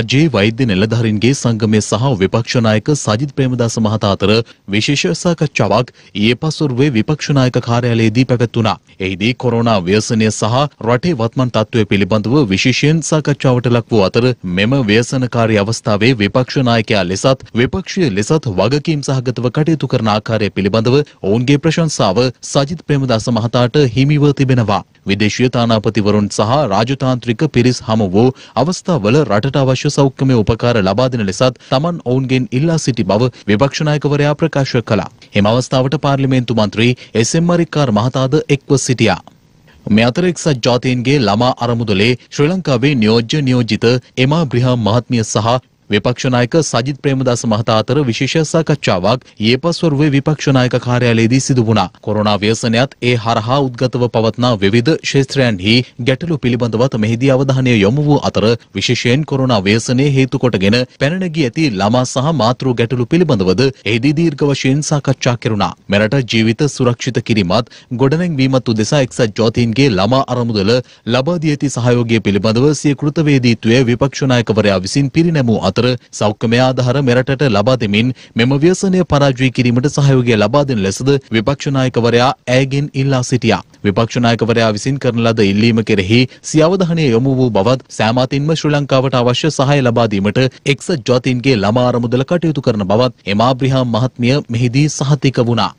රජයේ වෛද්‍ය නිලධාරීන්ගේ සංගමය සහ විපක්ෂ නායක සජිත් ප්‍රේමදාස මහතා අතර විශේෂ සාකච්ඡාවක් ඊයේ පසුරුවේ විපක්ෂ නායක කාර්යාලයේදී පැවැත්ුණා. එහිදී කොරෝනා ව්‍යසනය සහ රටේ වත්මන් තත්ත්වය පිළිබඳව විශේෂයෙන් සාකච්ඡාවට ලක් වූ අතර මෙම ව්‍යසනකාරී අවස්ථාවේ විපක්ෂ නායකයා ලෙසත් විපක්ෂීය ලෙසත් වගකීම් සහගතව කටයුතු කරන ආකාරය පිළිබඳව ඔවුන්ගේ ප්‍රශංසාව සජිත් ප්‍රේමදාස මහතාට හිමිව තිබෙනවා. විදේශීය තානාපතිවරුන් සහ රාජතාන්ත්‍රික පිරිස් හමු වූ අවස්ථාවල රටට අවශ්‍ය සෞඛ්‍යමය උපකාර ලබා දෙන ලෙසත් තමන් ඔවුන්ගෙන් ඉල්ලා සිටි බව විපක්ෂ නායකවරයා ප්‍රකාශ කළා. එම අවස්ථාවට පාර්ලිමේන්තු මන්ත්‍රී එස්.එම්. මරික්කාර් මහතාද එක්ව සිටියා. මේ අතර එක්සත් ජාතීන්ගේ ළමා අරමුදලේ ශ්‍රී ලංකාවේ නියෝජ්‍ය නියෝජිත එමා බ්‍රිහාම් මහත්මිය සහ විපක්ෂ නායක සජිත් ප්‍රේමදාස මහතා අතර විශේෂ සාකච්ඡාවක් ඊපස්වරුවේ විපක්ෂ නායක කාර්යාලයේදී සිදු වුණා. කොරෝනා ව්‍යසනයත් ඒ හරහා උද්ගතව පවත්න විවිධ ක්ෂේත්‍රයන්හි ගැටලු පිළිබඳවත් මෙහිදී අවධානය යොමු වූ අතර විශේෂයෙන් කොරෝනා ව්‍යසනයේ හේතු කොටගෙන පැන නැගී ඇති ළමා සහ මාතෘ ගැටලු පිළිබඳවද එහිදී දීර්ඝ වශයෙන් සාකච්ඡා කෙරුණා. මෙරට ජීවිත සුරක්ෂිත කිරීමත් ගොඩනැංවීමත් උදෙසා එක්සත් ජාතීන්ගේ ළමා අරමුදල ලබා දී ඇති සහයෝගය පිළිබඳව සිය කෘතවේදීත්වය විපක්ෂ නායකවරයා විසින් පිරිනැමූ අතර අතර සෞඛ්‍යමය ආධාර මෙරටට ලබා දෙමින් මෙම ව්‍යසනය පරාජය කිරීමට සහයෝගය ලබා දෙන ලෙසද විපක්ෂ නායකවරයා ඇගෙන් ඉල්ලා සිටියා. විපක්ෂ නායකවරයා විසින් කරන ලද ඉල්ලීම කෙරෙහි සිය අවධානය යොමු වූ බවත් සෑමතින්ම ශ්‍රී ලංකාවට අවශ්‍ය සහාය ලබා දීමට එක්සත් ජාතීන්ගේ ළමා ආරමුදල කටයුතු කරන බවත් එමාබ්‍රිහාම් මහත්මිය මෙහිදී සහතික වුණා.